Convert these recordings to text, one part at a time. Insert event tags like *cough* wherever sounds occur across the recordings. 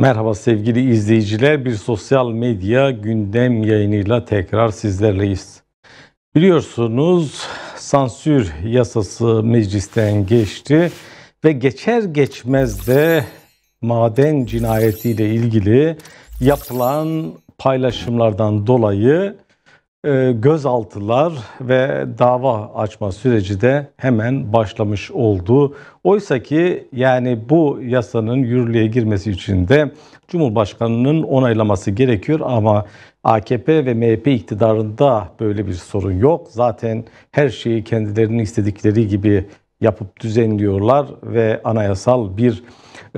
Merhaba sevgili izleyiciler. Bir sosyal medya gündem yayınıyla tekrar sizlerleyiz. Biliyorsunuz sansür yasası meclisten geçti ve geçer geçmez de maden cinayetiyle ilgili yapılan paylaşımlardan dolayı ee, gözaltılar ve dava açma süreci de hemen başlamış oldu. Oysa ki yani bu yasanın yürürlüğe girmesi için de Cumhurbaşkanı'nın onaylaması gerekiyor ama AKP ve MHP iktidarında böyle bir sorun yok. Zaten her şeyi kendilerinin istedikleri gibi yapıp düzenliyorlar ve anayasal bir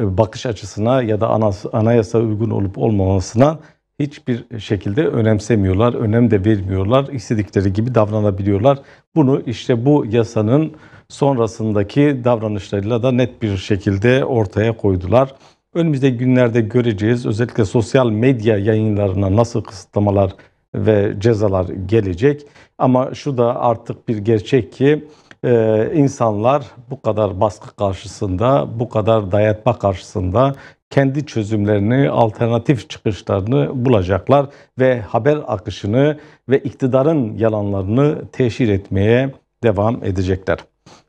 e, bakış açısına ya da anayasa uygun olup olmamasına hiçbir şekilde önemsemiyorlar, önem de vermiyorlar, istedikleri gibi davranabiliyorlar. Bunu işte bu yasanın sonrasındaki davranışlarıyla da net bir şekilde ortaya koydular. Önümüzde günlerde göreceğiz özellikle sosyal medya yayınlarına nasıl kısıtlamalar ve cezalar gelecek. Ama şu da artık bir gerçek ki e, insanlar bu kadar baskı karşısında, bu kadar dayatma karşısında kendi çözümlerini, alternatif çıkışlarını bulacaklar ve haber akışını ve iktidarın yalanlarını teşhir etmeye devam edecekler.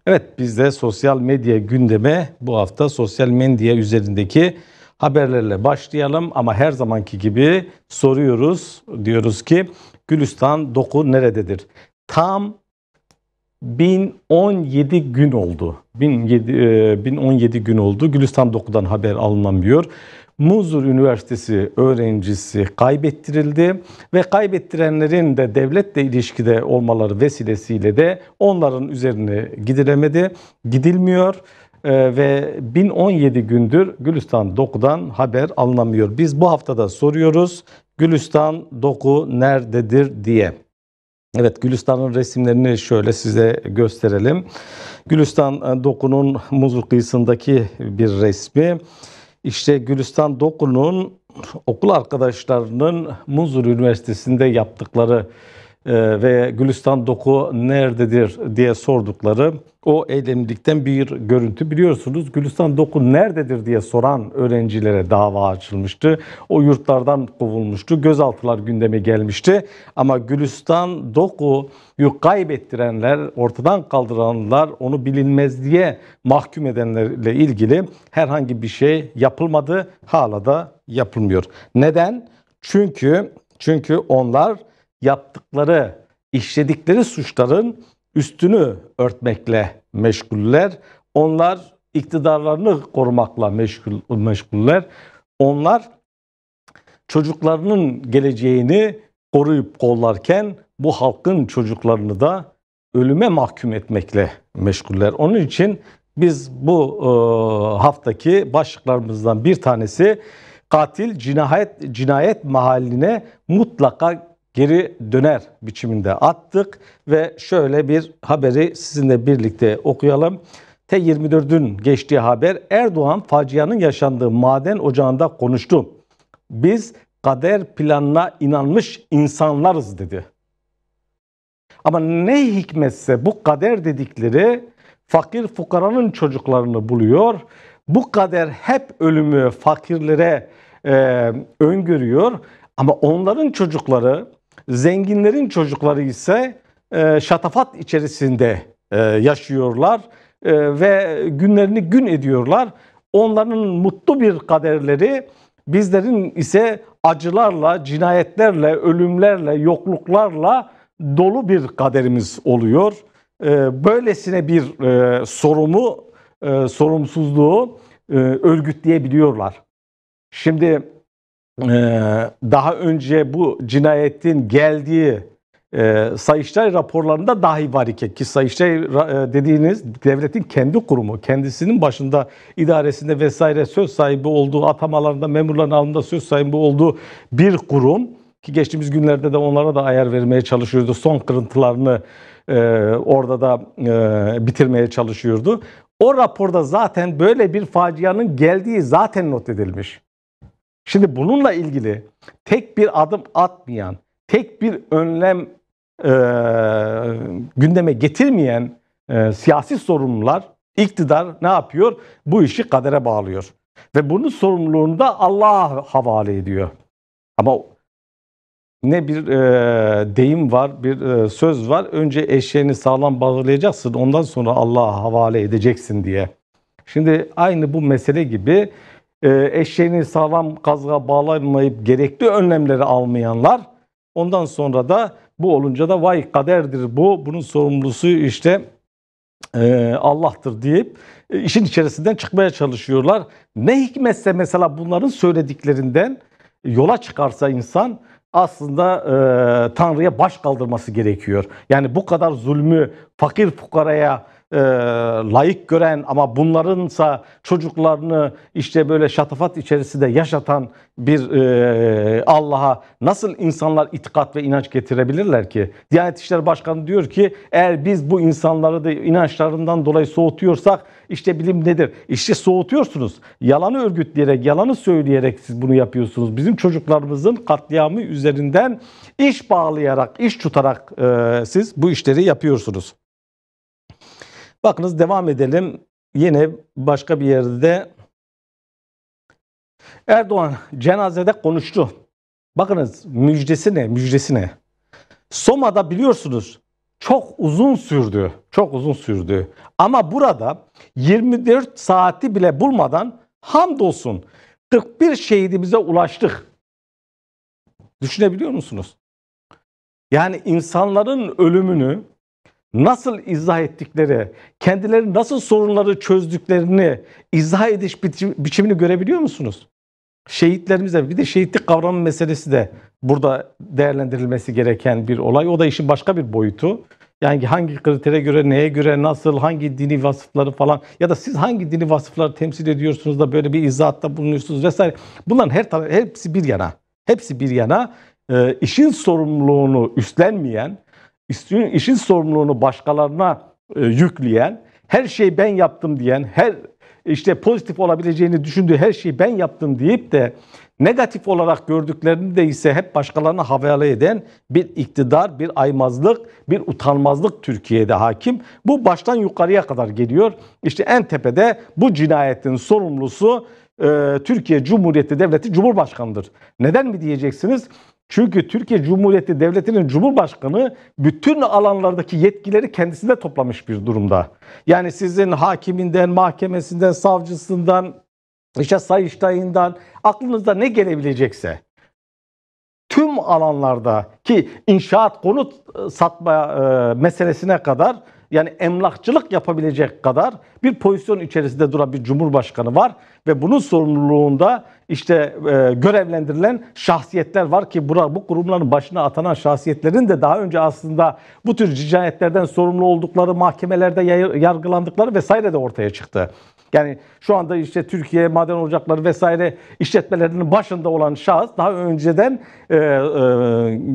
Evet biz de sosyal medya gündeme bu hafta sosyal medya üzerindeki haberlerle başlayalım ama her zamanki gibi soruyoruz. Diyoruz ki Gülistan doku nerededir? Tam 1017 gün oldu. 1007, e, 1017 gün oldu. Gülistan Doku'dan haber alınamıyor. Muzur Üniversitesi öğrencisi kaybettirildi ve kaybettirenlerin de devletle ilişkide olmaları vesilesiyle de onların üzerine gidilemedi, gidilmiyor e, ve 1017 gündür Gülistan Doku'dan haber alınamıyor. Biz bu haftada soruyoruz Gülistan Doku nerededir diye. Evet Gülistan'ın resimlerini şöyle size gösterelim. Gülistan e, Doku'nun Muzur kıyısındaki bir resmi. İşte Gülistan Doku'nun okul arkadaşlarının Muzur Üniversitesi'nde yaptıkları ee, ve Gülistan Doku nerededir diye sordukları o eylemlikten bir görüntü biliyorsunuz. Gülistan Doku nerededir diye soran öğrencilere dava açılmıştı. O yurtlardan kovulmuştu. Gözaltılar gündeme gelmişti. Ama Gülistan Doku'yu kaybettirenler, ortadan kaldıranlar, onu bilinmez diye mahkum edenlerle ilgili herhangi bir şey yapılmadı. Hala da yapılmıyor. Neden? Çünkü çünkü onlar yaptıkları, işledikleri suçların üstünü örtmekle meşguller. Onlar iktidarlarını korumakla meşgul, meşguller. Onlar çocuklarının geleceğini koruyup kollarken bu halkın çocuklarını da ölüme mahkum etmekle meşguller. Onun için biz bu e, haftaki başlıklarımızdan bir tanesi katil cinayet cinayet mahalline mutlaka geri döner biçiminde attık ve şöyle bir haberi sizinle birlikte okuyalım. T24'ün geçtiği haber Erdoğan facianın yaşandığı maden ocağında konuştu. Biz kader planına inanmış insanlarız dedi. Ama ne hikmetse bu kader dedikleri fakir fukaranın çocuklarını buluyor. Bu kader hep ölümü fakirlere e, öngörüyor. Ama onların çocukları Zenginlerin çocukları ise e, şatafat içerisinde e, yaşıyorlar e, ve günlerini gün ediyorlar. Onların mutlu bir kaderleri bizlerin ise acılarla, cinayetlerle, ölümlerle, yokluklarla dolu bir kaderimiz oluyor. E, böylesine bir e, sorumu, e, sorumsuzluğu e, örgütleyebiliyorlar. Şimdi ee, daha önce bu cinayetin geldiği e, Sayıştay raporlarında dahi var iken ki Sayıştay e, dediğiniz devletin kendi kurumu, kendisinin başında idaresinde vesaire söz sahibi olduğu, atamalarında, memurların alımında söz sahibi olduğu bir kurum ki geçtiğimiz günlerde de onlara da ayar vermeye çalışıyordu. Son kırıntılarını e, orada da e, bitirmeye çalışıyordu. O raporda zaten böyle bir facianın geldiği zaten not edilmiş. Şimdi bununla ilgili tek bir adım atmayan, tek bir önlem e, gündeme getirmeyen e, siyasi sorumlular, iktidar ne yapıyor? Bu işi kadere bağlıyor. Ve bunun sorumluluğunu da Allah'a havale ediyor. Ama ne bir e, deyim var, bir e, söz var. Önce eşeğini sağlam bağlayacaksın, ondan sonra Allah'a havale edeceksin diye. Şimdi aynı bu mesele gibi ee, eşeğini sağlam kazga bağlamayıp gerekli önlemleri almayanlar ondan sonra da bu olunca da vay kaderdir bu bunun sorumlusu işte e, Allah'tır deyip e, işin içerisinden çıkmaya çalışıyorlar. Ne hikmetse mesela bunların söylediklerinden yola çıkarsa insan aslında e, Tanrı'ya baş kaldırması gerekiyor. Yani bu kadar zulmü fakir fukaraya e, layık gören ama bunlarınsa çocuklarını işte böyle şatafat içerisinde yaşatan bir e, Allah'a nasıl insanlar itikat ve inanç getirebilirler ki? Diyanet İşleri Başkanı diyor ki eğer biz bu insanları da inançlarından dolayı soğutuyorsak işte bilim nedir? İşte soğutuyorsunuz. Yalanı örgütleyerek, yalanı söyleyerek siz bunu yapıyorsunuz. Bizim çocuklarımızın katliamı üzerinden iş bağlayarak, iş tutarak e, siz bu işleri yapıyorsunuz. Bakınız devam edelim. Yine başka bir yerde Erdoğan cenazede konuştu. Bakınız müjdesi ne? Müjdesi ne? Soma'da biliyorsunuz çok uzun sürdü. Çok uzun sürdü. Ama burada 24 saati bile bulmadan hamdolsun 41 şehidimize ulaştık. Düşünebiliyor musunuz? Yani insanların ölümünü nasıl izah ettikleri, kendileri nasıl sorunları çözdüklerini izah ediş biçimini görebiliyor musunuz? Şehitlerimize bir de şehitlik kavramı meselesi de burada değerlendirilmesi gereken bir olay. O da işin başka bir boyutu. Yani hangi kritere göre, neye göre, nasıl, hangi dini vasıfları falan ya da siz hangi dini vasıfları temsil ediyorsunuz da böyle bir izahatta bulunuyorsunuz vesaire. Bunların her tarafı hepsi bir yana. Hepsi bir yana. E, işin sorumluluğunu üstlenmeyen, işin sorumluluğunu başkalarına e, yükleyen, her şeyi ben yaptım diyen, her işte pozitif olabileceğini düşündüğü her şeyi ben yaptım deyip de negatif olarak gördüklerini de ise hep başkalarına havale eden bir iktidar, bir aymazlık, bir utanmazlık Türkiye'de hakim. Bu baştan yukarıya kadar geliyor. İşte en tepede bu cinayetin sorumlusu e, Türkiye Cumhuriyeti Devleti Cumhurbaşkanıdır. Neden mi diyeceksiniz? Çünkü Türkiye Cumhuriyeti Devleti'nin Cumhurbaşkanı bütün alanlardaki yetkileri kendisinde toplamış bir durumda. Yani sizin hakiminden, mahkemesinden, savcısından, işte sayıştayından aklınızda ne gelebilecekse tüm alanlarda ki inşaat konut satma e, meselesine kadar yani emlakçılık yapabilecek kadar bir pozisyon içerisinde duran bir cumhurbaşkanı var ve bunun sorumluluğunda işte e, görevlendirilen şahsiyetler var ki bura, bu kurumların başına atanan şahsiyetlerin de daha önce aslında bu tür cinayetlerden sorumlu oldukları mahkemelerde yargılandıkları vesaire de ortaya çıktı. Yani şu anda işte Türkiye maden ocakları vesaire işletmelerinin başında olan şahıs daha önceden e, e,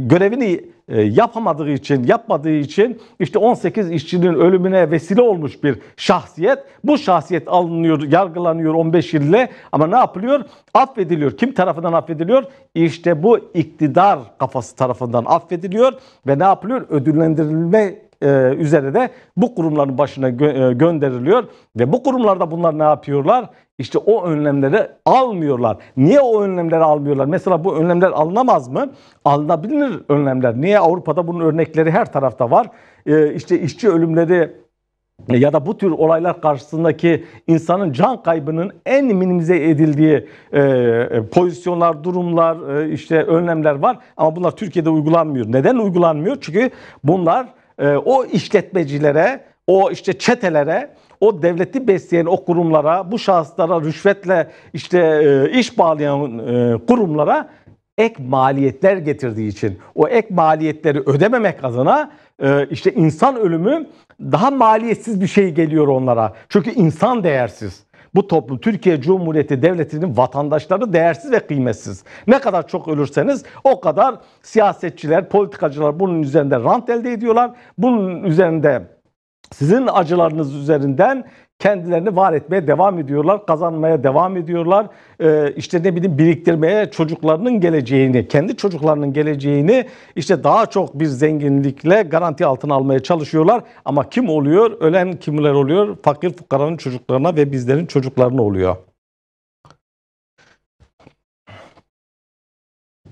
görevini e, yapamadığı için, yapmadığı için işte 18 işçinin ölümüne vesile olmuş bir şahsiyet. Bu şahsiyet alınıyor, yargılanıyor 15 ile ama ne yapılıyor? Affediliyor. Kim tarafından affediliyor? İşte bu iktidar kafası tarafından affediliyor ve ne yapılıyor? Ödüllendirilme e, üzere de bu kurumların başına e, gönderiliyor ve bu kurumlarda bunlar ne yapıyorlar? İşte o önlemleri almıyorlar. Niye o önlemleri almıyorlar? Mesela bu önlemler alınamaz mı? Alınabilir önlemler. Niye Avrupa'da bunun örnekleri her tarafta var? E, işte işçi ölümleri ya da bu tür olaylar karşısındaki insanın can kaybının en minimize edildiği e, e pozisyonlar, durumlar, e, işte önlemler var. Ama bunlar Türkiye'de uygulanmıyor. Neden uygulanmıyor? Çünkü bunlar e, o işletmecilere, o işte çetelere, o devleti besleyen o kurumlara, bu şahıslara rüşvetle işte e, iş bağlayan e, kurumlara ek maliyetler getirdiği için o ek maliyetleri ödememek adına e, işte insan ölümü daha maliyetsiz bir şey geliyor onlara. Çünkü insan değersiz bu toplum Türkiye Cumhuriyeti Devleti'nin vatandaşları değersiz ve kıymetsiz. Ne kadar çok ölürseniz o kadar siyasetçiler, politikacılar bunun üzerinde rant elde ediyorlar. Bunun üzerinde sizin acılarınız üzerinden kendilerini var etmeye devam ediyorlar, kazanmaya devam ediyorlar. Ee, işte ne bileyim biriktirmeye çocuklarının geleceğini, kendi çocuklarının geleceğini işte daha çok bir zenginlikle garanti altına almaya çalışıyorlar. Ama kim oluyor? Ölen kimler oluyor? Fakir fukaranın çocuklarına ve bizlerin çocuklarına oluyor.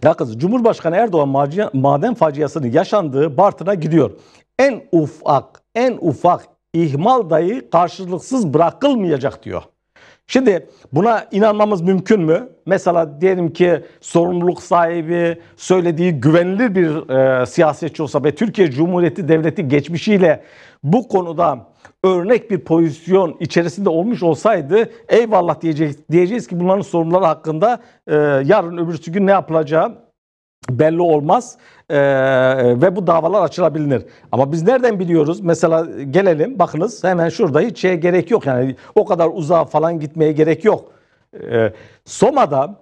Ya kız Cumhurbaşkanı Erdoğan maden faciasının yaşandığı Bartın'a gidiyor. En ufak, en ufak, ihmal dahi karşılıksız bırakılmayacak diyor. Şimdi buna inanmamız mümkün mü? Mesela diyelim ki sorumluluk sahibi, söylediği güvenilir bir e, siyasetçi olsa ve Türkiye Cumhuriyeti Devleti geçmişiyle bu konuda örnek bir pozisyon içerisinde olmuş olsaydı eyvallah diyeceğiz, diyeceğiz ki bunların sorumluları hakkında e, yarın öbürsü gün ne yapılacağı belli olmaz ee, ve bu davalar açılabilir. Ama biz nereden biliyoruz? Mesela gelelim bakınız hemen şurada hiç şeye gerek yok. Yani o kadar uzağa falan gitmeye gerek yok. Ee, Soma'da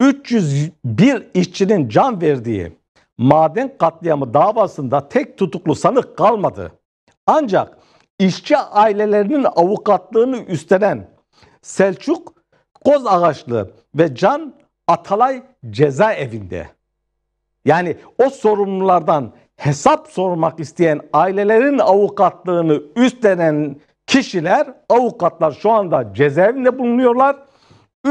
301 işçinin can verdiği maden katliamı davasında tek tutuklu sanık kalmadı. Ancak işçi ailelerinin avukatlığını üstlenen Selçuk Koz Ağaçlı ve Can Atalay cezaevinde. Yani o sorumlulardan hesap sormak isteyen ailelerin avukatlığını üstlenen kişiler, avukatlar şu anda cezaevinde bulunuyorlar.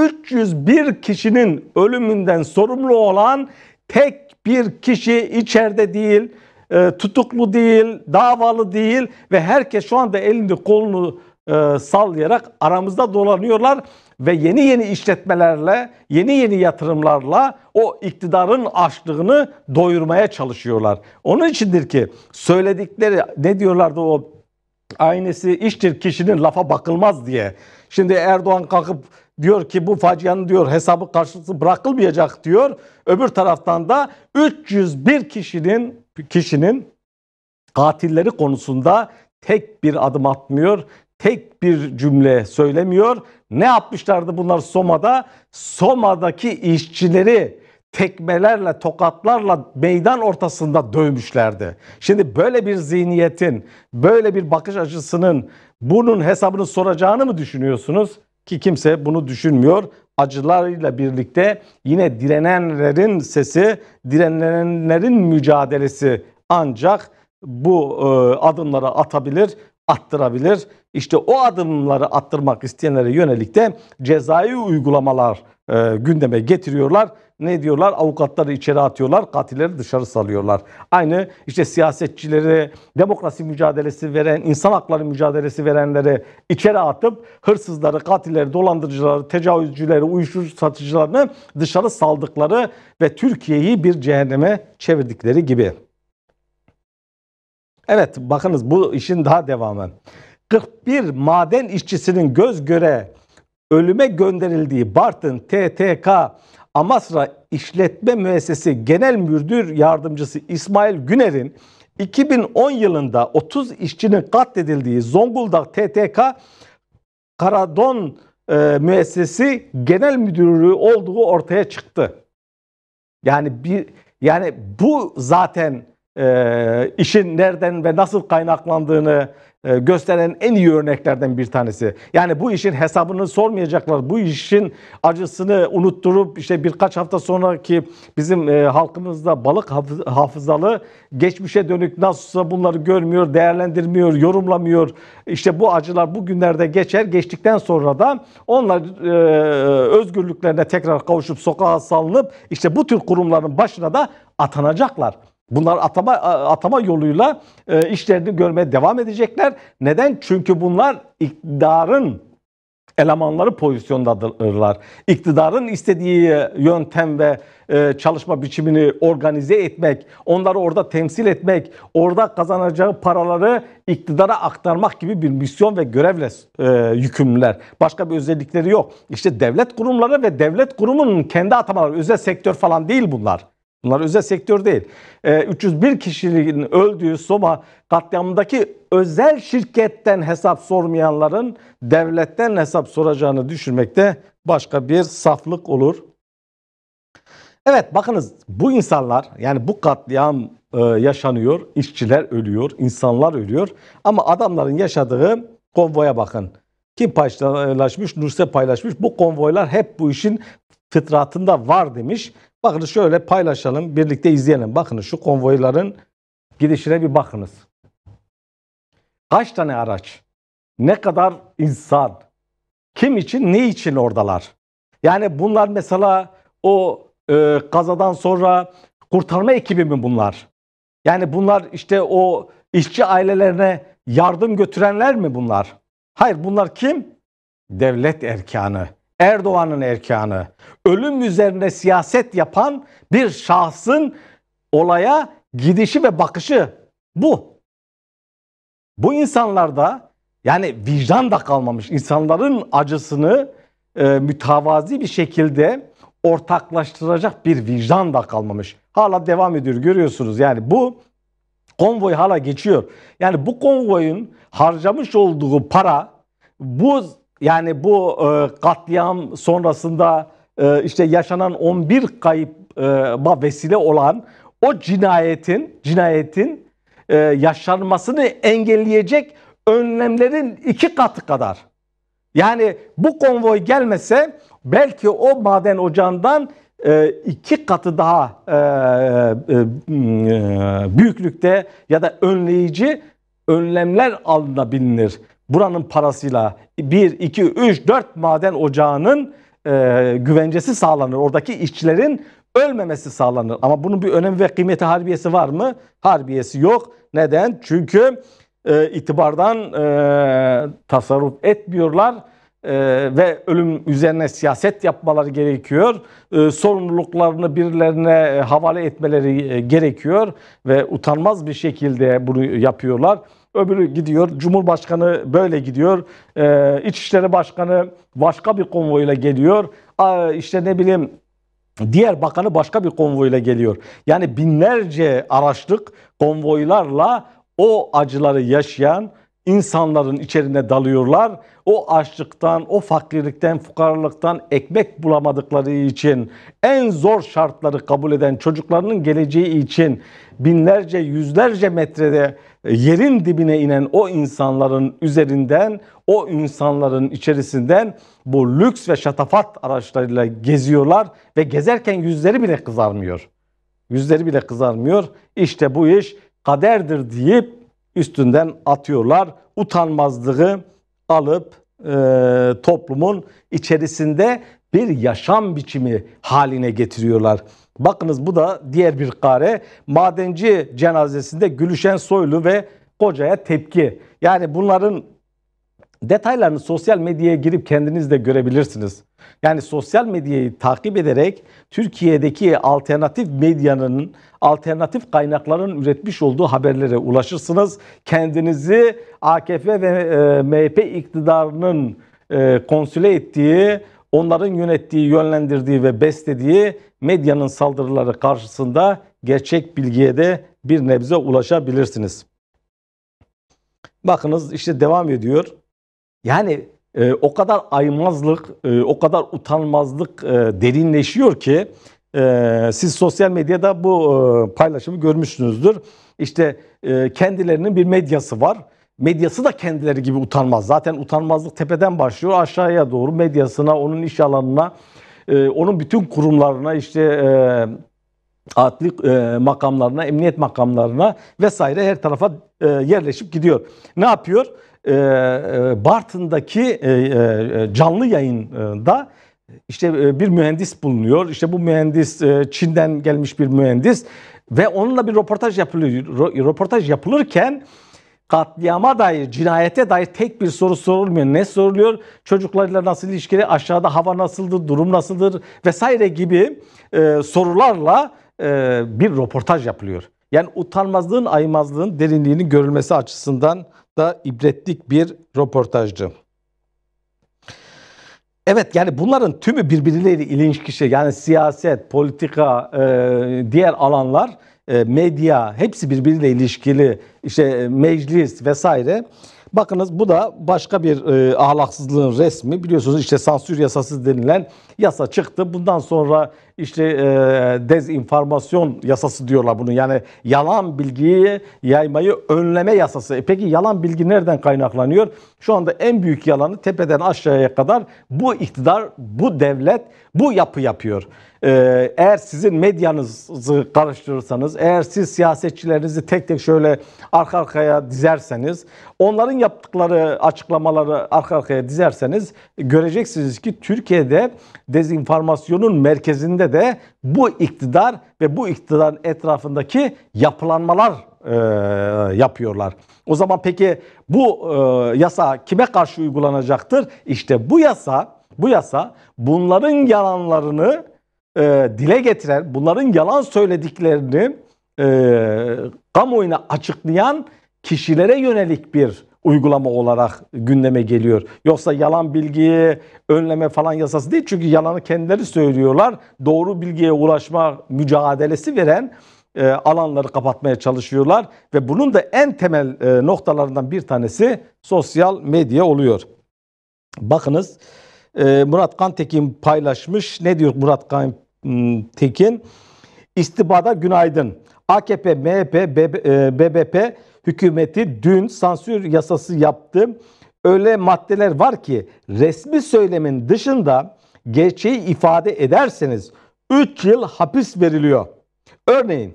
301 kişinin ölümünden sorumlu olan tek bir kişi içeride değil, e, tutuklu değil, davalı değil ve herkes şu anda elini kolunu e, sallayarak aramızda dolanıyorlar ve yeni yeni işletmelerle, yeni yeni yatırımlarla o iktidarın açlığını doyurmaya çalışıyorlar. Onun içindir ki söyledikleri ne diyorlardı o aynesi iştir kişinin lafa bakılmaz diye. Şimdi Erdoğan kalkıp diyor ki bu facianın diyor hesabı karşılığı bırakılmayacak diyor. Öbür taraftan da 301 kişinin kişinin katilleri konusunda tek bir adım atmıyor tek bir cümle söylemiyor. Ne yapmışlardı bunlar Soma'da? Soma'daki işçileri tekmelerle, tokatlarla meydan ortasında dövmüşlerdi. Şimdi böyle bir zihniyetin, böyle bir bakış açısının bunun hesabını soracağını mı düşünüyorsunuz? Ki kimse bunu düşünmüyor. Acılarıyla birlikte yine direnenlerin sesi, direnenlerin mücadelesi ancak bu e, adımları atabilir attırabilir. İşte o adımları attırmak isteyenlere yönelik de cezai uygulamalar e, gündeme getiriyorlar. Ne diyorlar? Avukatları içeri atıyorlar, katilleri dışarı salıyorlar. Aynı işte siyasetçileri, demokrasi mücadelesi veren, insan hakları mücadelesi verenleri içeri atıp hırsızları, katilleri, dolandırıcıları, tecavüzcüleri, uyuşturucu satıcılarını dışarı saldıkları ve Türkiye'yi bir cehenneme çevirdikleri gibi. Evet bakınız bu işin daha devamı. 41 maden işçisinin göz göre ölüme gönderildiği Bartın TTK Amasra İşletme Müessesi Genel Müdür Yardımcısı İsmail Güner'in 2010 yılında 30 işçinin katledildiği Zonguldak TTK Karadon e, Müessesi Genel Müdürlüğü olduğu ortaya çıktı. Yani bir yani bu zaten e, işin nereden ve nasıl kaynaklandığını e, gösteren en iyi örneklerden bir tanesi. Yani bu işin hesabını sormayacaklar. Bu işin acısını unutturup işte birkaç hafta sonraki bizim e, halkımızda balık hafızalı geçmişe dönük nasılsa bunları görmüyor, değerlendirmiyor, yorumlamıyor. İşte bu acılar bu günlerde geçer. Geçtikten sonra da onlar e, özgürlüklerine tekrar kavuşup sokağa salınıp işte bu tür kurumların başına da atanacaklar. Bunlar atama atama yoluyla e, işlerini görmeye devam edecekler. Neden? Çünkü bunlar iktidarın elemanları pozisyondadırlar. İktidarın istediği yöntem ve e, çalışma biçimini organize etmek, onları orada temsil etmek, orada kazanacağı paraları iktidara aktarmak gibi bir misyon ve görevle e, yükümlüler. Başka bir özellikleri yok. İşte devlet kurumları ve devlet kurumunun kendi atamaları, özel sektör falan değil bunlar. Bunlar özel sektör değil. E, 301 kişinin öldüğü Soma katliamındaki özel şirketten hesap sormayanların devletten hesap soracağını düşünmekte başka bir saflık olur. Evet bakınız bu insanlar yani bu katliam e, yaşanıyor, işçiler ölüyor, insanlar ölüyor. Ama adamların yaşadığı konvoya bakın. Kim paylaşmış? Nurse paylaşmış. Bu konvoylar hep bu işin fıtratında var demiş. Bakın şöyle paylaşalım, birlikte izleyelim. Bakın şu konvoyların gidişine bir bakınız. Kaç tane araç? Ne kadar insan? Kim için, ne için oradalar? Yani bunlar mesela o e, kazadan sonra kurtarma ekibi mi bunlar? Yani bunlar işte o işçi ailelerine yardım götürenler mi bunlar? Hayır bunlar kim? Devlet erkanı. Erdoğan'ın erkanı. Ölüm üzerine siyaset yapan bir şahsın olaya gidişi ve bakışı bu. Bu insanlarda yani vicdan da kalmamış. insanların acısını e, mütevazi bir şekilde ortaklaştıracak bir vicdan da kalmamış. Hala devam ediyor görüyorsunuz. Yani bu konvoy hala geçiyor. Yani bu konvoyun harcamış olduğu para bu yani bu e, katliam sonrasında e, işte yaşanan 11 kayıba e, vesile olan o cinayetin cinayetin e, yaşanmasını engelleyecek önlemlerin iki katı kadar. Yani bu konvoy gelmese belki o maden ocağından e, iki katı daha e, büyüklükte ya da önleyici önlemler alınabilir buranın parasıyla 1, 2, 3, 4 maden ocağının e, güvencesi sağlanır. Oradaki işçilerin ölmemesi sağlanır. Ama bunun bir önemi ve kıymeti harbiyesi var mı? Harbiyesi yok. Neden? Çünkü e, itibardan e, tasarruf etmiyorlar e, ve ölüm üzerine siyaset yapmaları gerekiyor. E, sorumluluklarını birilerine e, havale etmeleri e, gerekiyor ve utanmaz bir şekilde bunu yapıyorlar. Öbürü gidiyor. Cumhurbaşkanı böyle gidiyor. E, İçişleri Başkanı başka bir konvoyla geliyor. E, işte ne bileyim Diğer bakanı başka bir konvoyla geliyor. Yani binlerce araçlık konvoylarla o acıları yaşayan insanların içerine dalıyorlar. O açlıktan, o fakirlikten, fukaralıktan ekmek bulamadıkları için en zor şartları kabul eden çocuklarının geleceği için binlerce, yüzlerce metrede e, yerin dibine inen o insanların üzerinden, o insanların içerisinden bu lüks ve şatafat araçlarıyla geziyorlar ve gezerken yüzleri bile kızarmıyor. Yüzleri bile kızarmıyor. İşte bu iş kaderdir deyip üstünden atıyorlar. Utanmazlığı alıp e, toplumun içerisinde bir yaşam biçimi haline getiriyorlar. Bakınız bu da diğer bir kare. Madenci cenazesinde Gülüşen Soylu ve kocaya tepki. Yani bunların detaylarını sosyal medyaya girip kendiniz de görebilirsiniz. Yani sosyal medyayı takip ederek Türkiye'deki alternatif medyanın, alternatif kaynakların üretmiş olduğu haberlere ulaşırsınız. Kendinizi AKP ve e, MHP iktidarının e, konsüle ettiği onların yönettiği, yönlendirdiği ve beslediği medyanın saldırıları karşısında gerçek bilgiye de bir nebze ulaşabilirsiniz. Bakınız işte devam ediyor. Yani e, o kadar aymazlık, e, o kadar utanmazlık e, derinleşiyor ki e, siz sosyal medyada bu e, paylaşımı görmüşsünüzdür. İşte e, kendilerinin bir medyası var medyası da kendileri gibi utanmaz. Zaten utanmazlık tepeden başlıyor aşağıya doğru medyasına, onun iş alanına, e, onun bütün kurumlarına işte e, adli e, makamlarına, emniyet makamlarına vesaire her tarafa e, yerleşip gidiyor. Ne yapıyor? E, e Bartın'daki e, e, canlı yayında işte e, bir mühendis bulunuyor. İşte bu mühendis e, Çin'den gelmiş bir mühendis ve onunla bir röportaj yapılıyor. Röportaj yapılırken katliama dair, cinayete dair tek bir soru sorulmuyor. Ne soruluyor? Çocuklarıyla nasıl ilişkili, aşağıda hava nasıldır, durum nasıldır vesaire gibi e, sorularla e, bir röportaj yapılıyor. Yani utanmazlığın, aymazlığın derinliğinin görülmesi açısından da ibretlik bir röportajdı. Evet yani bunların tümü birbirleriyle ilişkisi yani siyaset, politika, e, diğer alanlar e, medya hepsi birbiriyle ilişkili. işte e, meclis vesaire. Bakınız bu da başka bir e, ahlaksızlığın resmi. Biliyorsunuz işte sansür yasası denilen yasa çıktı. Bundan sonra işte e, dezinformasyon yasası diyorlar bunu. Yani yalan bilgiyi yaymayı önleme yasası. E peki yalan bilgi nereden kaynaklanıyor? Şu anda en büyük yalanı tepeden aşağıya kadar bu iktidar, bu devlet, bu yapı yapıyor. Ee, eğer sizin medyanızı karıştırırsanız, eğer siz siyasetçilerinizi tek tek şöyle arka arkaya dizerseniz, onların yaptıkları açıklamaları arka arkaya dizerseniz göreceksiniz ki Türkiye'de dezinformasyonun merkezinde de bu iktidar ve bu iktidarın etrafındaki yapılanmalar e, yapıyorlar. O zaman peki bu e, yasa kime karşı uygulanacaktır? İşte bu yasa, bu yasa bunların yalanlarını e, dile getiren, bunların yalan söylediklerini e, kamuoyuna açıklayan kişilere yönelik bir uygulama olarak gündeme geliyor. Yoksa yalan bilgiyi önleme falan yasası değil. Çünkü yalanı kendileri söylüyorlar. Doğru bilgiye ulaşma mücadelesi veren e, alanları kapatmaya çalışıyorlar. Ve bunun da en temel e, noktalarından bir tanesi sosyal medya oluyor. Bakınız e, Murat Kantekin paylaşmış. Ne diyor Murat Kantekin? Tekin İstibada günaydın. AKP, MHP, BBP e, hükümeti dün sansür yasası yaptı. Öyle maddeler var ki resmi söylemin dışında gerçeği ifade ederseniz 3 yıl hapis veriliyor. Örneğin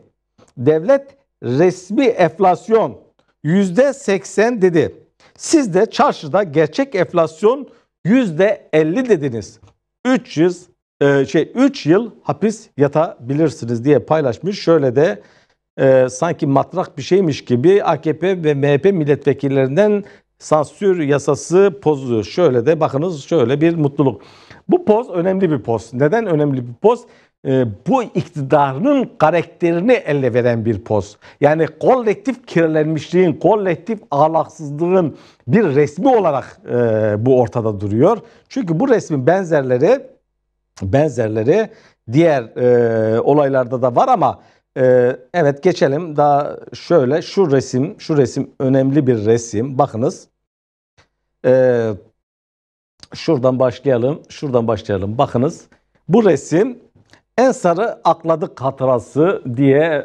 devlet resmi enflasyon %80 dedi. Siz de çarşıda gerçek enflasyon %50 dediniz. 300 e, şey 3 yıl hapis yatabilirsiniz diye paylaşmış. Şöyle de e, sanki matrak bir şeymiş gibi AKP ve MHP milletvekillerinden sansür yasası pozu. Şöyle de bakınız şöyle bir mutluluk. Bu poz önemli bir poz. Neden önemli bir poz? E, bu iktidarın karakterini elle veren bir poz. Yani kolektif kirlenmişliğin, kolektif ahlaksızlığın bir resmi olarak e, bu ortada duruyor. Çünkü bu resmin benzerleri benzerleri diğer e, olaylarda da var ama e, evet geçelim daha şöyle şu resim şu resim önemli bir resim bakınız e, şuradan başlayalım şuradan başlayalım bakınız bu resim En Sarı akladık hatırası diye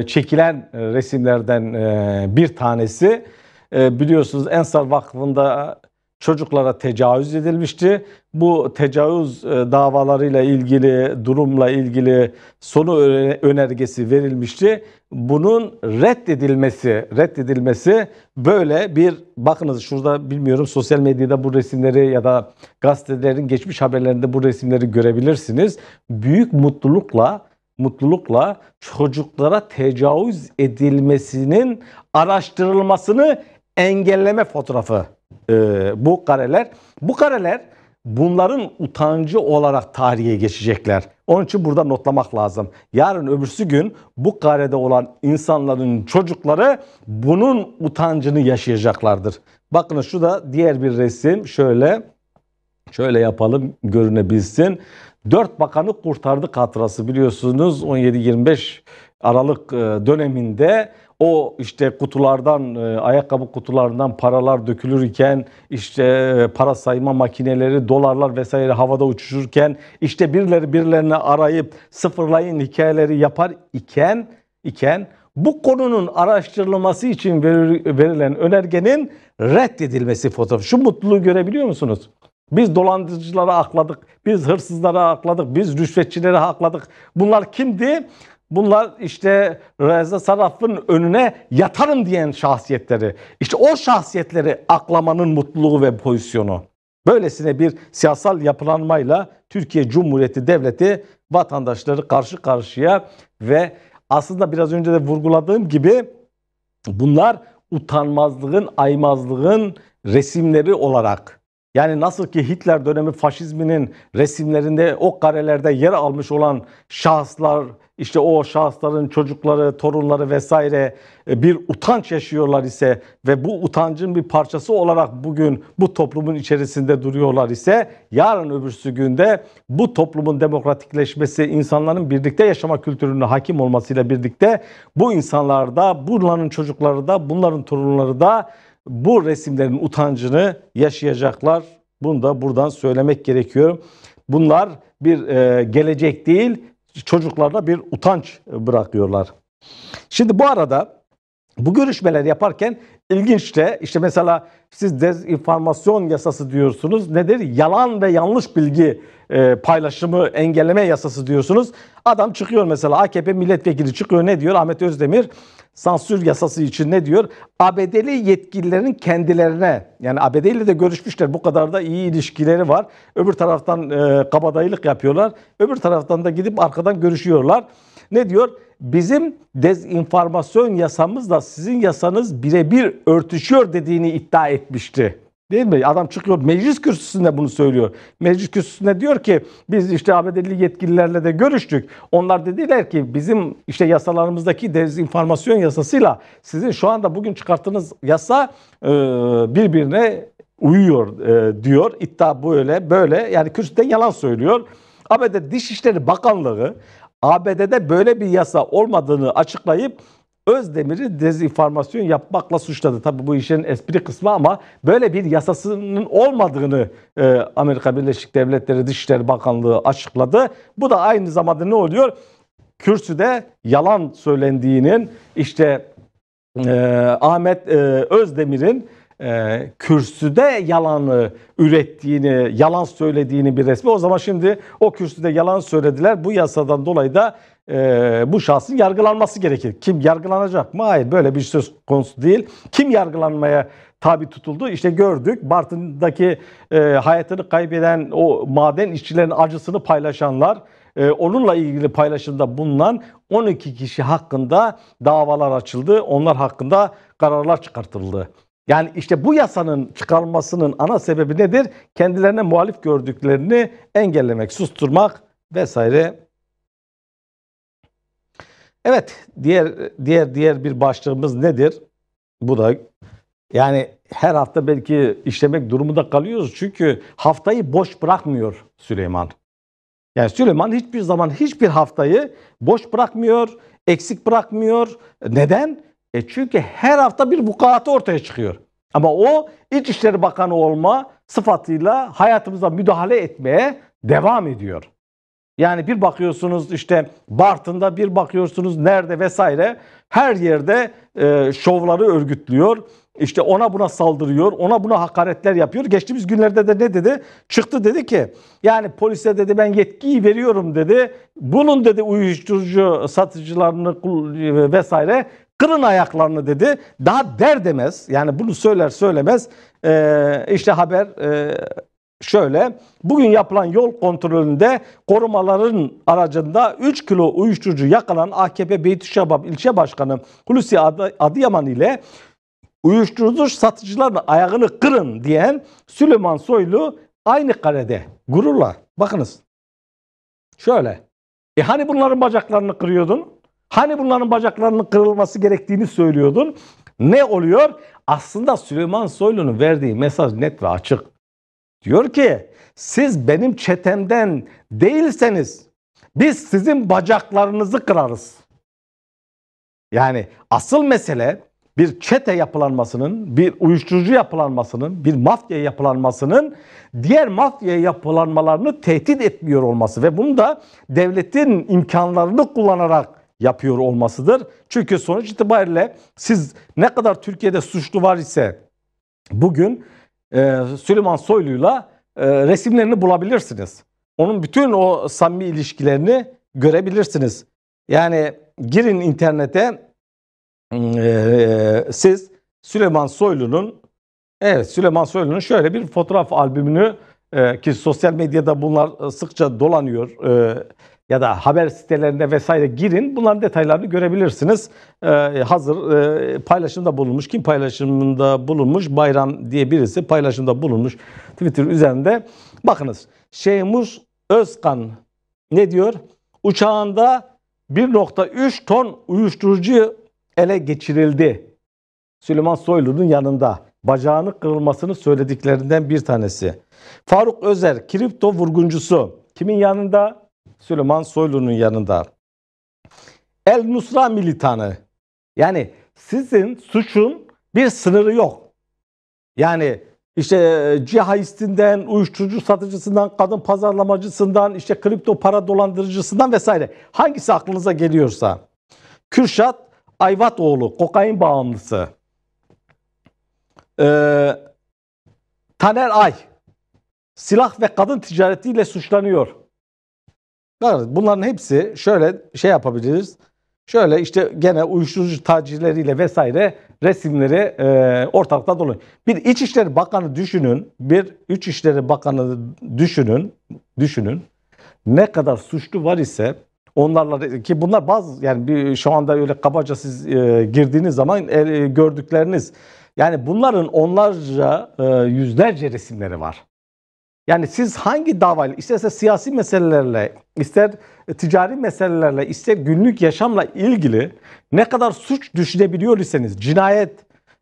e, çekilen resimlerden e, bir tanesi. E, biliyorsunuz Ensar Vakfı'nda çocuklara tecavüz edilmişti. Bu tecavüz e, davalarıyla ilgili durumla ilgili sonu önergesi verilmişti. Bunun reddedilmesi, reddedilmesi böyle bir bakınız şurada bilmiyorum sosyal medyada bu resimleri ya da gazetelerin geçmiş haberlerinde bu resimleri görebilirsiniz. Büyük mutlulukla mutlulukla çocuklara tecavüz edilmesinin araştırılmasını engelleme fotoğrafı ee, bu kareler. Bu kareler bunların utancı olarak tarihe geçecekler. Onun için burada notlamak lazım. Yarın öbürsü gün bu karede olan insanların çocukları bunun utancını yaşayacaklardır. Bakın şu da diğer bir resim şöyle şöyle yapalım görünebilsin. Dört bakanı kurtardı hatırası biliyorsunuz 17-25 Aralık e, döneminde o işte kutulardan, e, ayakkabı kutularından paralar dökülürken, işte e, para sayma makineleri, dolarlar vesaire havada uçuşurken, işte birileri birilerini arayıp sıfırlayın hikayeleri yapar iken, iken bu konunun araştırılması için verilen önergenin reddedilmesi fotoğrafı. Şu mutluluğu görebiliyor musunuz? Biz dolandırıcılara akladık, biz hırsızlara akladık, biz rüşvetçilere akladık. Bunlar kimdi? Bunlar işte Reza Saraf'ın önüne yatarım diyen şahsiyetleri. İşte o şahsiyetleri aklamanın mutluluğu ve pozisyonu. Böylesine bir siyasal yapılanmayla Türkiye Cumhuriyeti Devleti vatandaşları karşı karşıya ve aslında biraz önce de vurguladığım gibi bunlar utanmazlığın, aymazlığın resimleri olarak yani nasıl ki Hitler dönemi faşizminin resimlerinde o karelerde yer almış olan şahıslar işte o şahısların çocukları, torunları vesaire e, bir utanç yaşıyorlar ise ve bu utancın bir parçası olarak bugün bu toplumun içerisinde duruyorlar ise yarın öbürsü günde bu toplumun demokratikleşmesi, insanların birlikte yaşama kültürüne hakim olmasıyla birlikte bu insanlar da, bunların çocukları da, bunların torunları da bu resimlerin utancını yaşayacaklar. Bunu da buradan söylemek gerekiyor. Bunlar bir e, gelecek değil, çocuklarda bir utanç bırakıyorlar. Şimdi bu arada bu görüşmeler yaparken ilginç de işte mesela siz dezinformasyon yasası diyorsunuz. Nedir? Yalan ve yanlış bilgi e, paylaşımı engelleme yasası diyorsunuz. Adam çıkıyor mesela AKP milletvekili çıkıyor ne diyor? Ahmet Özdemir sansür yasası için ne diyor? ABD'li yetkililerin kendilerine yani ABD ile de görüşmüşler bu kadar da iyi ilişkileri var. Öbür taraftan e, kabadayılık yapıyorlar. Öbür taraftan da gidip arkadan görüşüyorlar. Ne diyor? Bizim dezenformasyon yasamızla sizin yasanız birebir örtüşüyor dediğini iddia etmişti. Değil mi? Adam çıkıyor meclis kürsüsünde bunu söylüyor. Meclis kürsüsünde diyor ki biz işte ABD'li yetkililerle de görüştük. Onlar dediler ki bizim işte yasalarımızdaki dezenformasyon yasasıyla sizin şu anda bugün çıkarttığınız yasa e, birbirine uyuyor e, diyor. İddia böyle böyle yani kürsüden yalan söylüyor. ABD Dışişleri Bakanlığı ABD'de böyle bir yasa olmadığını açıklayıp Özdemir'i dezinformasyon yapmakla suçladı. Tabii bu işin espri kısmı ama böyle bir yasasının olmadığını e, Amerika Birleşik Devletleri Dışişleri Bakanlığı açıkladı. Bu da aynı zamanda ne oluyor? Kürsüde yalan söylendiğinin işte e, Ahmet e, Özdemir'in e, kürsüde yalanı ürettiğini, yalan söylediğini bir resmi. O zaman şimdi o kürsüde yalan söylediler. Bu yasadan dolayı da e, bu şahsın yargılanması gerekir. Kim yargılanacak mı? Hayır böyle bir söz konusu değil. Kim yargılanmaya tabi tutuldu? İşte gördük Bartın'daki e, hayatını kaybeden o maden işçilerin acısını paylaşanlar, e, onunla ilgili paylaşımda bulunan 12 kişi hakkında davalar açıldı. Onlar hakkında kararlar çıkartıldı. Yani işte bu yasanın çıkarılmasının ana sebebi nedir? Kendilerine muhalif gördüklerini engellemek, susturmak vesaire Evet, diğer diğer diğer bir başlığımız nedir? Bu da yani her hafta belki işlemek durumunda kalıyoruz çünkü haftayı boş bırakmıyor Süleyman. Yani Süleyman hiçbir zaman hiçbir haftayı boş bırakmıyor, eksik bırakmıyor. Neden? E çünkü her hafta bir vukuatı ortaya çıkıyor. Ama o İçişleri Bakanı olma sıfatıyla hayatımıza müdahale etmeye devam ediyor. Yani bir bakıyorsunuz işte Bartın'da bir bakıyorsunuz nerede vesaire her yerde e, şovları örgütlüyor. İşte ona buna saldırıyor, ona buna hakaretler yapıyor. Geçtiğimiz günlerde de ne dedi? Çıktı dedi ki yani polise dedi ben yetkiyi veriyorum dedi. Bunun dedi uyuşturucu satıcılarını vesaire kırın ayaklarını dedi. Daha der demez yani bunu söyler söylemez e, işte haber e, şöyle. Bugün yapılan yol kontrolünde korumaların aracında 3 kilo uyuşturucu yakalan AKP Beytüşşabab ilçe başkanı Hulusi Adıyaman ile uyuşturucu satıcıların ayağını kırın diyen Süleyman Soylu aynı karede gururla. Bakınız şöyle. E hani bunların bacaklarını kırıyordun? Hani bunların bacaklarının kırılması gerektiğini söylüyordun? Ne oluyor? Aslında Süleyman Soylu'nun verdiği mesaj net ve açık. Diyor ki siz benim çetemden değilseniz biz sizin bacaklarınızı kırarız. Yani asıl mesele bir çete yapılanmasının, bir uyuşturucu yapılanmasının, bir mafya yapılanmasının diğer mafya yapılanmalarını tehdit etmiyor olması ve bunu da devletin imkanlarını kullanarak yapıyor olmasıdır. Çünkü sonuç itibariyle siz ne kadar Türkiye'de suçlu var ise bugün ee, Süleyman Soylu'yla e, resimlerini bulabilirsiniz. Onun bütün o samimi ilişkilerini görebilirsiniz. Yani girin internete e, e, siz Süleyman Soylu'nun evet Süleyman Soylu'nun şöyle bir fotoğraf albümünü ki sosyal medyada bunlar sıkça dolanıyor ya da haber sitelerinde vesaire girin. Bunların detaylarını görebilirsiniz. Ee, hazır e, paylaşımda bulunmuş. Kim paylaşımında bulunmuş? Bayram diye birisi paylaşımda bulunmuş. Twitter üzerinde. Bakınız Şeymus Özkan ne diyor? Uçağında 1.3 ton uyuşturucu ele geçirildi. Süleyman Soylu'nun yanında bacağını kırılmasını söylediklerinden bir tanesi. Faruk Özer kripto vurguncusu. Kimin yanında? Süleyman Soylu'nun yanında. El Nusra militanı. Yani sizin suçun bir sınırı yok. Yani işte e, cihaistinden, uyuşturucu satıcısından, kadın pazarlamacısından, işte kripto para dolandırıcısından vesaire. Hangisi aklınıza geliyorsa. Kürşat Ayvatoğlu, kokain bağımlısı. Ee, Taner Ay, silah ve kadın ticaretiyle suçlanıyor. Bunların hepsi şöyle şey yapabiliriz. Şöyle işte gene uyuşturucu tacirleriyle vesaire resimleri e, ortalıkta dolu. Bir İçişleri Bakanı düşünün, bir üç işleri Bakanı düşünün, düşünün. Ne kadar suçlu var ise onlarla ki bunlar bazı yani bir, şu anda öyle kabaca siz e, girdiğiniz zaman e, gördükleriniz yani bunların onlarca e, yüzlerce resimleri var. Yani siz hangi davayla, isterse siyasi meselelerle, ister ticari meselelerle, ister günlük yaşamla ilgili ne kadar suç düşünebiliyor iseniz, cinayet,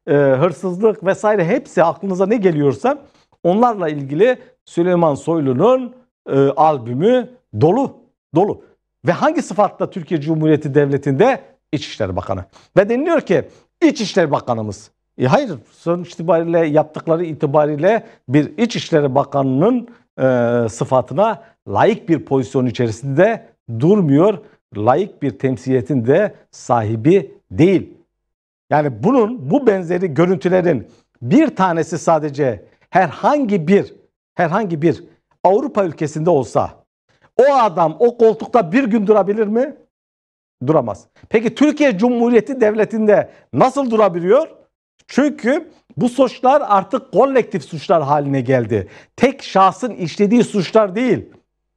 e, hırsızlık vesaire hepsi aklınıza ne geliyorsa onlarla ilgili Süleyman Soylu'nun e, albümü dolu, dolu. Ve hangi sıfatla Türkiye Cumhuriyeti Devleti'nde? İçişleri Bakanı. Ve deniliyor ki İçişleri Bakanımız e hayır, sonuç itibariyle yaptıkları itibariyle bir İçişleri Bakanı'nın e, sıfatına layık bir pozisyon içerisinde durmuyor. Layık bir temsiliyetin de sahibi değil. Yani bunun bu benzeri görüntülerin bir tanesi sadece herhangi bir herhangi bir Avrupa ülkesinde olsa o adam o koltukta bir gün durabilir mi? Duramaz. Peki Türkiye Cumhuriyeti Devleti'nde nasıl durabiliyor? Çünkü bu suçlar artık kolektif suçlar haline geldi. Tek şahsın işlediği suçlar değil.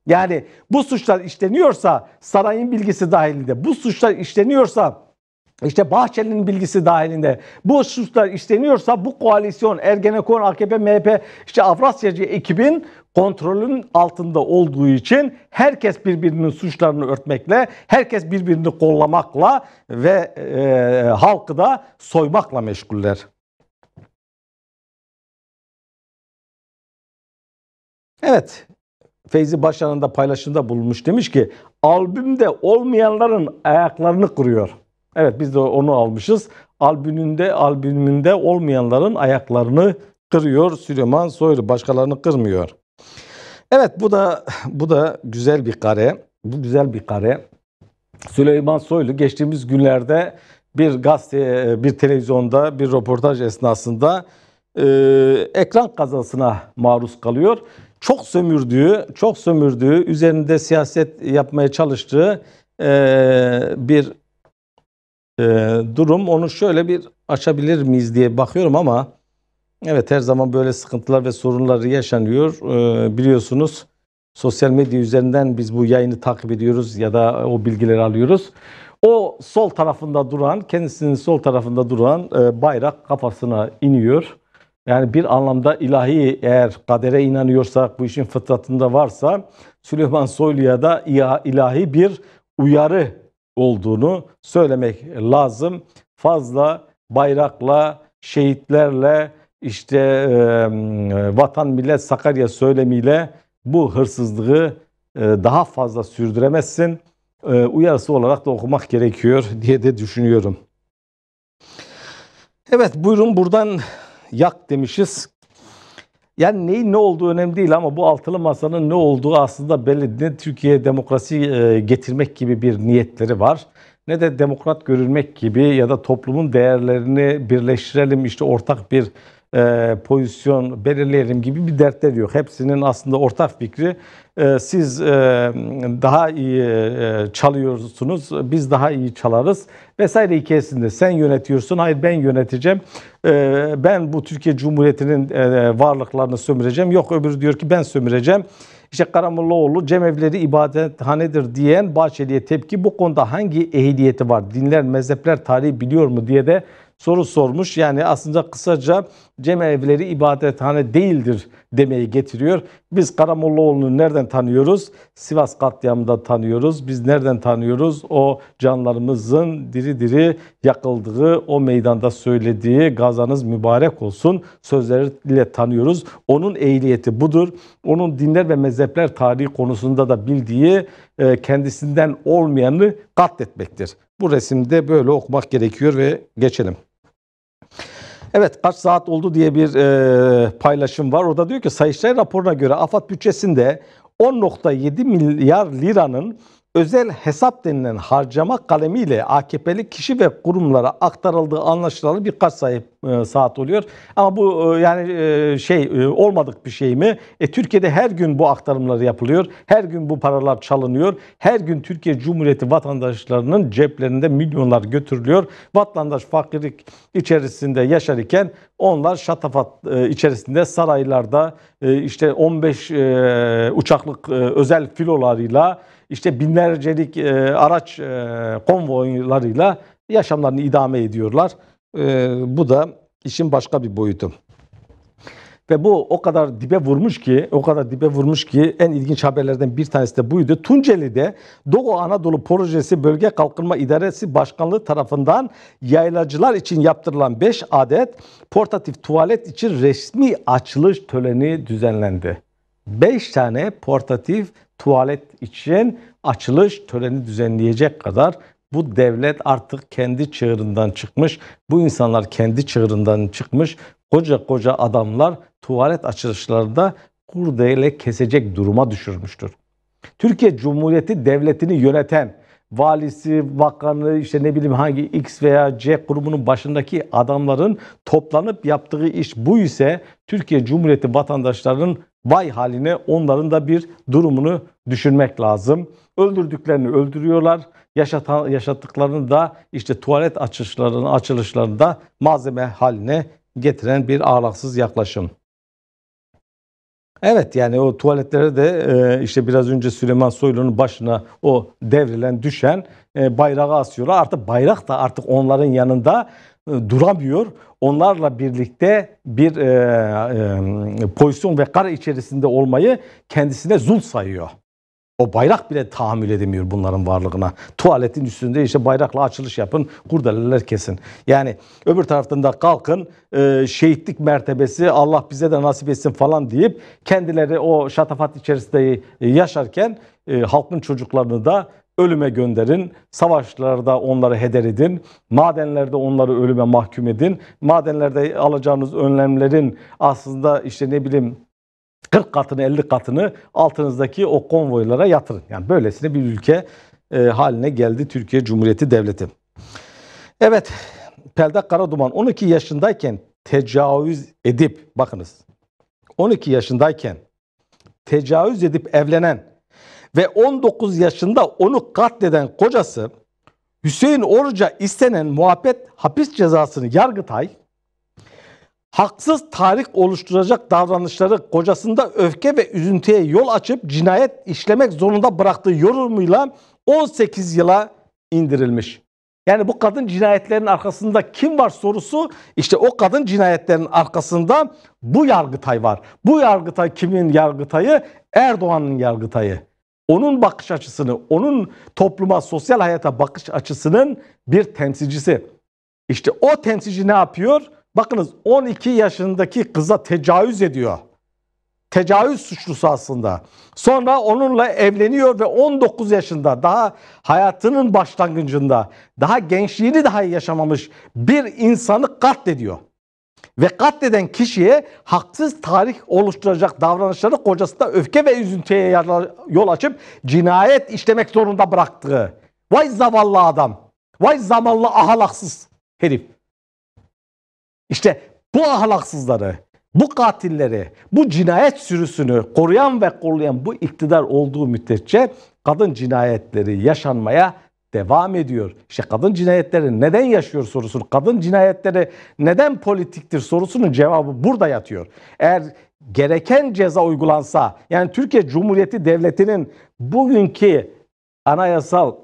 Yani bu suçlar işleniyorsa sarayın bilgisi dahilinde, bu suçlar işleniyorsa işte Bahçeli'nin bilgisi dahilinde bu suçlar işleniyorsa bu koalisyon Ergenekon, AKP, MHP işte Avrasyacı ekibin kontrolün altında olduğu için herkes birbirinin suçlarını örtmekle, herkes birbirini kollamakla ve e, halkı da soymakla meşguller. Evet, Feyzi Başan'ın da paylaşımda bulunmuş. Demiş ki albümde olmayanların ayaklarını kuruyor. Evet biz de onu almışız. Albümünde, albümünde olmayanların ayaklarını kırıyor Süleyman Soylu. Başkalarını kırmıyor. Evet bu da bu da güzel bir kare. Bu güzel bir kare. Süleyman Soylu geçtiğimiz günlerde bir gazete, bir televizyonda bir röportaj esnasında e, ekran kazasına maruz kalıyor. Çok sömürdüğü, çok sömürdüğü, üzerinde siyaset yapmaya çalıştığı e, bir e, durum. Onu şöyle bir açabilir miyiz diye bakıyorum ama Evet her zaman böyle sıkıntılar ve sorunlar yaşanıyor. Ee, biliyorsunuz sosyal medya üzerinden biz bu yayını takip ediyoruz ya da o bilgileri alıyoruz. O sol tarafında duran, kendisinin sol tarafında duran e, bayrak kafasına iniyor. Yani bir anlamda ilahi eğer kadere inanıyorsak, bu işin fıtratında varsa Süleyman Soylu'ya da ilahi bir uyarı olduğunu söylemek lazım. Fazla bayrakla, şehitlerle, işte e, vatan millet Sakarya söylemiyle bu hırsızlığı e, daha fazla sürdüremezsin e, uyarısı olarak da okumak gerekiyor *laughs* diye de düşünüyorum. Evet buyurun buradan yak demişiz. Yani neyin ne olduğu önemli değil ama bu altılı masanın ne olduğu aslında belli. Ne Türkiye demokrasi getirmek gibi bir niyetleri var ne de demokrat görülmek gibi ya da toplumun değerlerini birleştirelim işte ortak bir e, pozisyon belirleyelim gibi bir dertler yok. Hepsinin aslında ortak fikri e, siz e, daha iyi e, çalıyorsunuz, biz daha iyi çalarız vesaire hikayesinde. Sen yönetiyorsun, hayır ben yöneteceğim. E, ben bu Türkiye Cumhuriyeti'nin e, varlıklarını sömüreceğim. Yok öbürü diyor ki ben sömüreceğim. İşte Karamollaoğlu cemevleri ibadethanedir diyen Bahçeli'ye tepki bu konuda hangi ehliyeti var? Dinler, mezhepler, tarihi biliyor mu diye de soru sormuş. Yani aslında kısaca cemevleri ibadethane değildir demeyi getiriyor. Biz Karamollaoğlu'nu nereden tanıyoruz? Sivas katliamında tanıyoruz. Biz nereden tanıyoruz? O canlarımızın diri diri yakıldığı, o meydanda söylediği gazanız mübarek olsun sözleriyle tanıyoruz. Onun ehliyeti budur. Onun dinler ve mezhepler tarihi konusunda da bildiği e, kendisinden olmayanı katletmektir. Bu resimde böyle okumak gerekiyor ve geçelim. Evet kaç saat oldu diye bir e, paylaşım var. Orada diyor ki Sayıştay raporuna göre AFAD bütçesinde 10.7 milyar liranın özel hesap denilen harcama kalemiyle AKP'li kişi ve kurumlara aktarıldığı anlaşılalı birkaç sayı e, saat oluyor. Ama bu e, yani e, şey e, olmadık bir şey mi? E, Türkiye'de her gün bu aktarımlar yapılıyor. Her gün bu paralar çalınıyor. Her gün Türkiye Cumhuriyeti vatandaşlarının ceplerinde milyonlar götürülüyor. Vatandaş fakirlik içerisinde yaşarken onlar şatafat e, içerisinde saraylarda e, işte 15 e, uçaklık e, özel filolarıyla işte binlercelik e, araç e, konvoylarıyla yaşamlarını idame ediyorlar. E, bu da işin başka bir boyutu. Ve bu o kadar dibe vurmuş ki, o kadar dibe vurmuş ki en ilginç haberlerden bir tanesi de buydu. Tunceli'de Doğu Anadolu Projesi Bölge Kalkınma İdaresi Başkanlığı tarafından yaylacılar için yaptırılan 5 adet portatif tuvalet için resmi açılış töreni düzenlendi. 5 tane portatif tuvalet için açılış töreni düzenleyecek kadar bu devlet artık kendi çığırından çıkmış. Bu insanlar kendi çığırından çıkmış. Koca koca adamlar tuvalet açılışlarında kurdele kesecek duruma düşürmüştür. Türkiye Cumhuriyeti devletini yöneten valisi, bakanı, işte ne bileyim hangi X veya C kurumunun başındaki adamların toplanıp yaptığı iş bu ise Türkiye Cumhuriyeti vatandaşlarının vay haline onların da bir durumunu düşünmek lazım. Öldürdüklerini öldürüyorlar. Yaşatan, yaşattıklarını da işte tuvalet açışlarını, da malzeme haline getiren bir ağlaksız yaklaşım. Evet yani o tuvaletlere de e, işte biraz önce Süleyman Soylu'nun başına o devrilen düşen e, bayrağı asıyorlar. Artık bayrak da artık onların yanında e, duramıyor. Onlarla birlikte bir e, e, pozisyon ve kar içerisinde olmayı kendisine zul sayıyor. O bayrak bile tahammül edemiyor bunların varlığına. Tuvaletin üstünde işte bayrakla açılış yapın, kurdeleler kesin. Yani öbür taraftan da kalkın e, şehitlik mertebesi Allah bize de nasip etsin falan deyip kendileri o şatafat içerisinde yaşarken e, halkın çocuklarını da ölüme gönderin. Savaşlarda onları heder edin. Madenlerde onları ölüme mahkum edin. Madenlerde alacağınız önlemlerin aslında işte ne bileyim 40 katını 50 katını altınızdaki o konvoylara yatırın. Yani böylesine bir ülke e, haline geldi Türkiye Cumhuriyeti Devleti. Evet Peldak Karaduman 12 yaşındayken tecavüz edip bakınız 12 yaşındayken tecavüz edip evlenen ve 19 yaşında onu katleden kocası Hüseyin Oruç'a istenen muhabbet hapis cezasını Yargıtay haksız tarih oluşturacak davranışları kocasında öfke ve üzüntüye yol açıp cinayet işlemek zorunda bıraktığı yorumuyla 18 yıla indirilmiş. Yani bu kadın cinayetlerin arkasında kim var sorusu işte o kadın cinayetlerin arkasında bu yargıtay var. Bu yargıtay kimin yargıtayı? Erdoğan'ın yargıtayı onun bakış açısını, onun topluma, sosyal hayata bakış açısının bir temsilcisi. İşte o temsilci ne yapıyor? Bakınız 12 yaşındaki kıza tecavüz ediyor. Tecavüz suçlusu aslında. Sonra onunla evleniyor ve 19 yaşında daha hayatının başlangıcında, daha gençliğini daha yaşamamış bir insanı katlediyor ve katleden kişiye haksız tarih oluşturacak davranışları kocasında öfke ve üzüntüye yol açıp cinayet işlemek zorunda bıraktığı. Vay zavallı adam. Vay zavallı ahlaksız herif. İşte bu ahlaksızları, bu katilleri, bu cinayet sürüsünü koruyan ve kollayan bu iktidar olduğu müddetçe kadın cinayetleri yaşanmaya devam ediyor. İşte kadın cinayetleri neden yaşıyor sorusunun, kadın cinayetleri neden politiktir sorusunun cevabı burada yatıyor. Eğer gereken ceza uygulansa, yani Türkiye Cumhuriyeti Devleti'nin bugünkü anayasal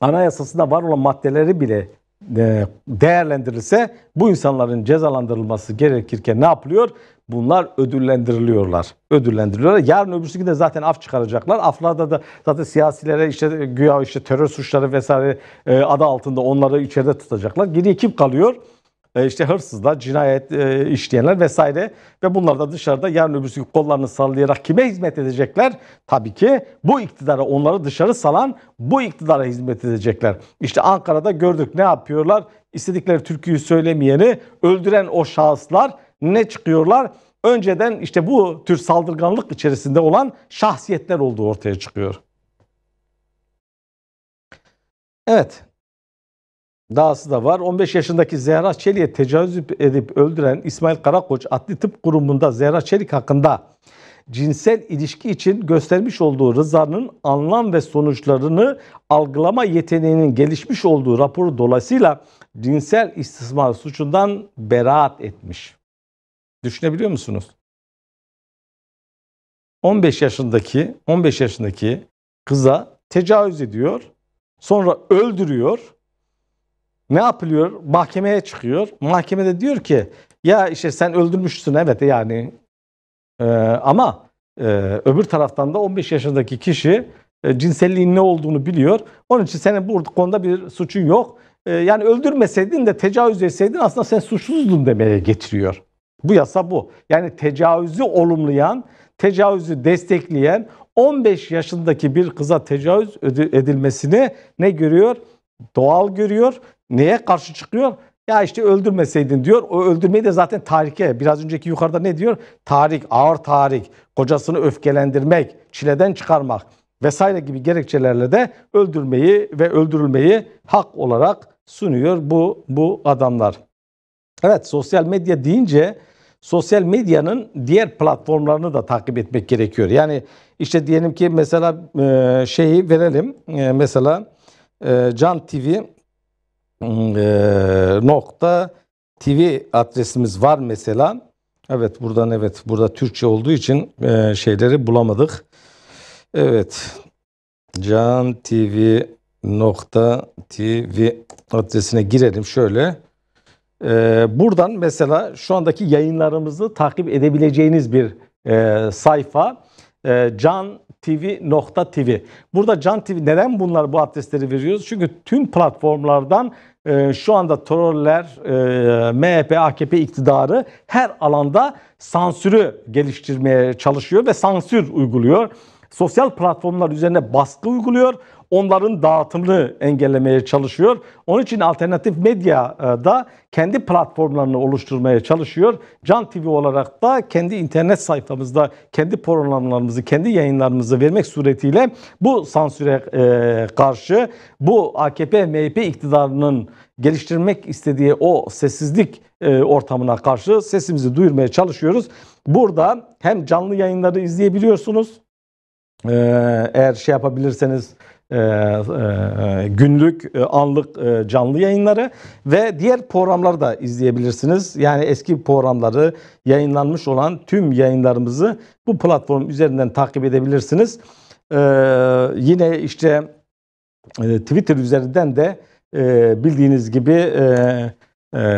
anayasasında var olan maddeleri bile e, değerlendirilse bu insanların cezalandırılması gerekirken ne yapılıyor? Bunlar ödüllendiriliyorlar. Ödüllendiriliyorlar. Yarın öbürsü gün de zaten af çıkaracaklar. Aflarda da zaten siyasilere işte güya işte terör suçları vesaire e, adı altında onları içeride tutacaklar. Geriye kim kalıyor? E, işte hırsızlar, cinayet e, işleyenler vesaire ve bunlar da dışarıda yarın öbürsü kollarını sallayarak kime hizmet edecekler? Tabii ki bu iktidara onları dışarı salan bu iktidara hizmet edecekler. İşte Ankara'da gördük ne yapıyorlar? İstedikleri türküyü söylemeyeni öldüren o şahıslar ne çıkıyorlar? Önceden işte bu tür saldırganlık içerisinde olan şahsiyetler olduğu ortaya çıkıyor. Evet, dahası da var. 15 yaşındaki Zehra Çelik'e tecavüz edip öldüren İsmail Karakoç Adli Tıp Kurumu'nda Zehra Çelik hakkında cinsel ilişki için göstermiş olduğu rızanın anlam ve sonuçlarını algılama yeteneğinin gelişmiş olduğu raporu dolayısıyla cinsel istismar suçundan beraat etmiş. Düşünebiliyor musunuz? 15 yaşındaki 15 yaşındaki kıza tecavüz ediyor. Sonra öldürüyor. Ne yapılıyor? Mahkemeye çıkıyor. Mahkemede diyor ki ya işte sen öldürmüşsün evet yani e, ama e, öbür taraftan da 15 yaşındaki kişi e, cinselliğin ne olduğunu biliyor. Onun için senin bu konuda bir suçun yok. E, yani öldürmeseydin de tecavüz etseydin aslında sen suçsuzdun demeye getiriyor. Bu yasa bu. Yani tecavüzü olumlayan, tecavüzü destekleyen 15 yaşındaki bir kıza tecavüz edilmesini ne görüyor? Doğal görüyor Neye karşı çıkıyor? Ya işte öldürmeseydin diyor. O öldürmeyi de zaten tarike. Biraz önceki yukarıda ne diyor? Tarik, ağır tarik, kocasını öfkelendirmek, çileden çıkarmak vesaire gibi gerekçelerle de öldürmeyi ve öldürülmeyi hak olarak sunuyor bu bu adamlar. Evet sosyal medya deyince sosyal medyanın diğer platformlarını da takip etmek gerekiyor. Yani işte diyelim ki mesela şeyi verelim. Mesela Can TV ee, nokta TV adresimiz var mesela. Evet buradan evet burada Türkçe olduğu için e, şeyleri bulamadık. Evet Can TV nokta TV adresine girelim şöyle. Ee, buradan mesela şu andaki yayınlarımızı takip edebileceğiniz bir e, sayfa. E, Can TV.tv. Burada Can TV neden bunlar bu adresleri veriyoruz? Çünkü tüm platformlardan e, şu anda troller, e, MHP, AKP iktidarı her alanda sansürü geliştirmeye çalışıyor ve sansür uyguluyor. Sosyal platformlar üzerine baskı uyguluyor onların dağıtımını engellemeye çalışıyor. Onun için alternatif medya e, da kendi platformlarını oluşturmaya çalışıyor. Can TV olarak da kendi internet sayfamızda kendi programlarımızı, kendi yayınlarımızı vermek suretiyle bu sansüre e, karşı bu AKP-MHP iktidarının geliştirmek istediği o sessizlik e, ortamına karşı sesimizi duyurmaya çalışıyoruz. Burada hem canlı yayınları izleyebiliyorsunuz. Ee, eğer şey yapabilirseniz ee, e, e, günlük, e, anlık canlı yayınları ve diğer programları da izleyebilirsiniz. Yani eski programları yayınlanmış olan tüm yayınlarımızı bu platform üzerinden takip edebilirsiniz. Ee, yine işte Twitter üzerinden de bildiğiniz gibi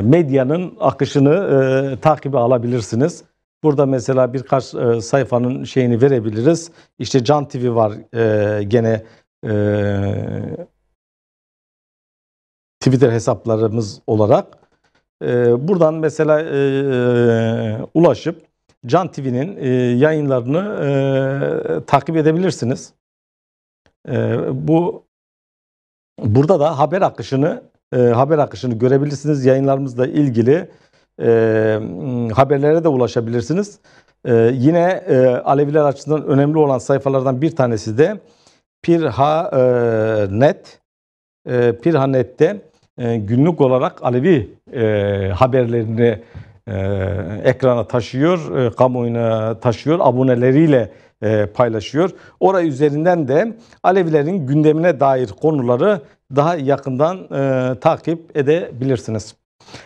medyanın akışını takibe alabilirsiniz. Burada mesela birkaç sayfanın şeyini verebiliriz. İşte Can TV var gene e, Twitter hesaplarımız olarak. E, buradan mesela e, e, ulaşıp Can TV'nin e, yayınlarını e, takip edebilirsiniz. E, bu burada da haber akışını e, haber akışını görebilirsiniz. Yayınlarımızla ilgili e, haberlere de ulaşabilirsiniz. E, yine e, Aleviler açısından önemli olan sayfalardan bir tanesi de Pirhanet e, e Pirhanet'te e, günlük olarak Alevi e, haberlerini e, ekrana taşıyor, e, kamuoyuna taşıyor, aboneleriyle e, paylaşıyor. Orayı üzerinden de Alevilerin gündemine dair konuları daha yakından e, takip edebilirsiniz.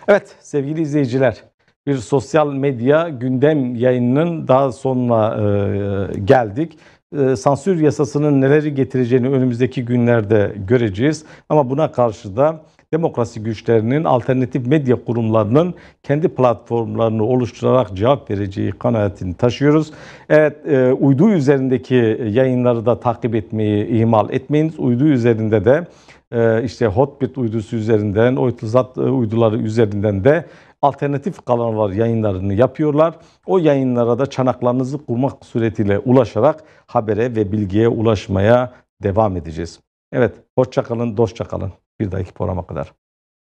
Evet sevgili izleyiciler bir sosyal medya gündem yayınının daha sonuna e, geldik. Ee, sansür yasasının neleri getireceğini önümüzdeki günlerde göreceğiz. Ama buna karşı da demokrasi güçlerinin alternatif medya kurumlarının kendi platformlarını oluşturarak cevap vereceği kanaatini taşıyoruz. Evet, e, uydu üzerindeki yayınları da takip etmeyi ihmal etmeyiniz. Uydu üzerinde de e, işte Hotbit uydusu üzerinden, Oytuzat e, uyduları üzerinden de alternatif kanallar yayınlarını yapıyorlar. O yayınlara da çanaklarınızı kurmak suretiyle ulaşarak habere ve bilgiye ulaşmaya devam edeceğiz. Evet, hoşça kalın, dostça kalın. Bir dahaki programa kadar.